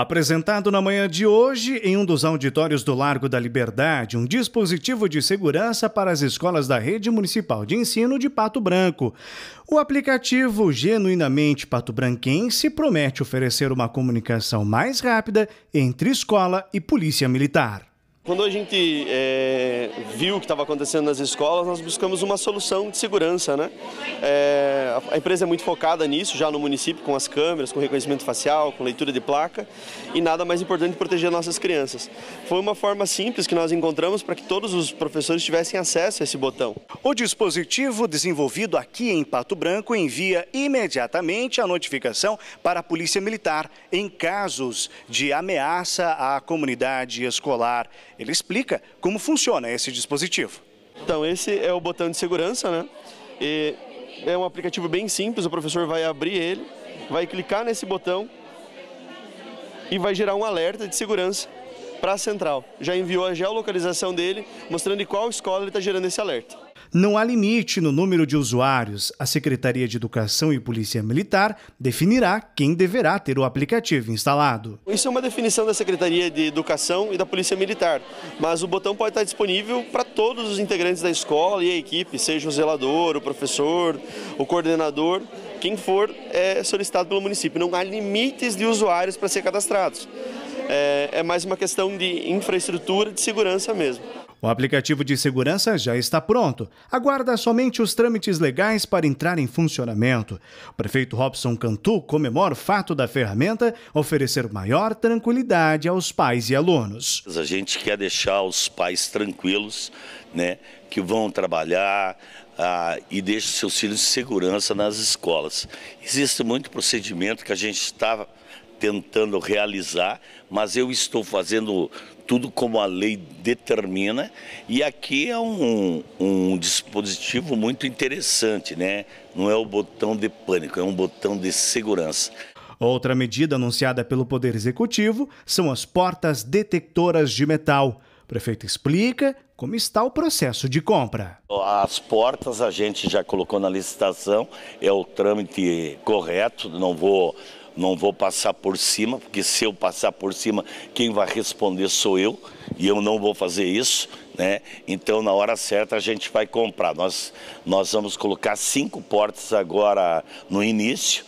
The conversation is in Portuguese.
Apresentado na manhã de hoje, em um dos auditórios do Largo da Liberdade, um dispositivo de segurança para as escolas da Rede Municipal de Ensino de Pato Branco. O aplicativo Genuinamente Pato Branquense promete oferecer uma comunicação mais rápida entre escola e polícia militar. Quando a gente é, viu o que estava acontecendo nas escolas, nós buscamos uma solução de segurança. Né? É, a empresa é muito focada nisso, já no município, com as câmeras, com reconhecimento facial, com leitura de placa, e nada mais importante proteger nossas crianças. Foi uma forma simples que nós encontramos para que todos os professores tivessem acesso a esse botão. O dispositivo desenvolvido aqui em Pato Branco envia imediatamente a notificação para a Polícia Militar em casos de ameaça à comunidade escolar. Ele explica como funciona esse esse dispositivo. Então, esse é o botão de segurança, né? E é um aplicativo bem simples, o professor vai abrir ele, vai clicar nesse botão e vai gerar um alerta de segurança para a central. Já enviou a geolocalização dele, mostrando em qual escola ele está gerando esse alerta. Não há limite no número de usuários. A Secretaria de Educação e Polícia Militar definirá quem deverá ter o aplicativo instalado. Isso é uma definição da Secretaria de Educação e da Polícia Militar, mas o botão pode estar disponível para todos os integrantes da escola e a equipe, seja o zelador, o professor, o coordenador quem for é solicitado pelo município. Não há limites de usuários para ser cadastrados. É, é mais uma questão de infraestrutura, de segurança mesmo. O aplicativo de segurança já está pronto, aguarda somente os trâmites legais para entrar em funcionamento. O prefeito Robson Cantu comemora o fato da ferramenta oferecer maior tranquilidade aos pais e alunos. A gente quer deixar os pais tranquilos, né, que vão trabalhar, ah, e deixe seus filhos de segurança nas escolas. Existe muito procedimento que a gente está tentando realizar, mas eu estou fazendo tudo como a lei determina. E aqui é um, um dispositivo muito interessante, né? Não é o botão de pânico, é um botão de segurança. Outra medida anunciada pelo Poder Executivo são as portas detectoras de metal. O prefeito explica como está o processo de compra. As portas a gente já colocou na licitação, é o trâmite correto, não vou não vou passar por cima, porque se eu passar por cima, quem vai responder sou eu, e eu não vou fazer isso, né? Então, na hora certa, a gente vai comprar. Nós, nós vamos colocar cinco portas agora no início.